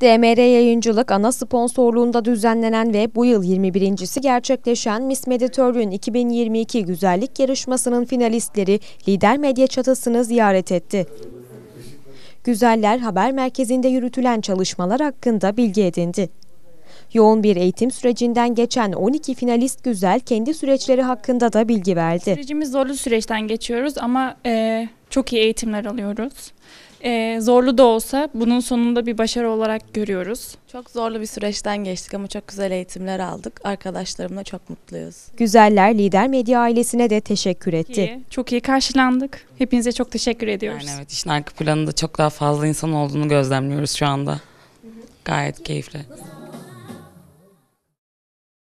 DMR Yayıncılık ana sponsorluğunda düzenlenen ve bu yıl 21.si gerçekleşen Miss Mediterranean 2022 güzellik yarışmasının finalistleri Lider Medya çatısını ziyaret etti. Güzeller Haber Merkezi'nde yürütülen çalışmalar hakkında bilgi edindi. Yoğun bir eğitim sürecinden geçen 12 finalist güzel kendi süreçleri hakkında da bilgi verdi. Sürecimiz zorlu süreçten geçiyoruz ama e, çok iyi eğitimler alıyoruz. E, zorlu da olsa bunun sonunda bir başarı olarak görüyoruz. Çok zorlu bir süreçten geçtik ama çok güzel eğitimler aldık. Arkadaşlarımla çok mutluyuz. Güzeller Lider Medya ailesine de teşekkür etti. Çok iyi, çok iyi karşılandık. Hepinize çok teşekkür ediyoruz. Yani evet işin arka planında çok daha fazla insan olduğunu gözlemliyoruz şu anda. Gayet keyifli. Nasıl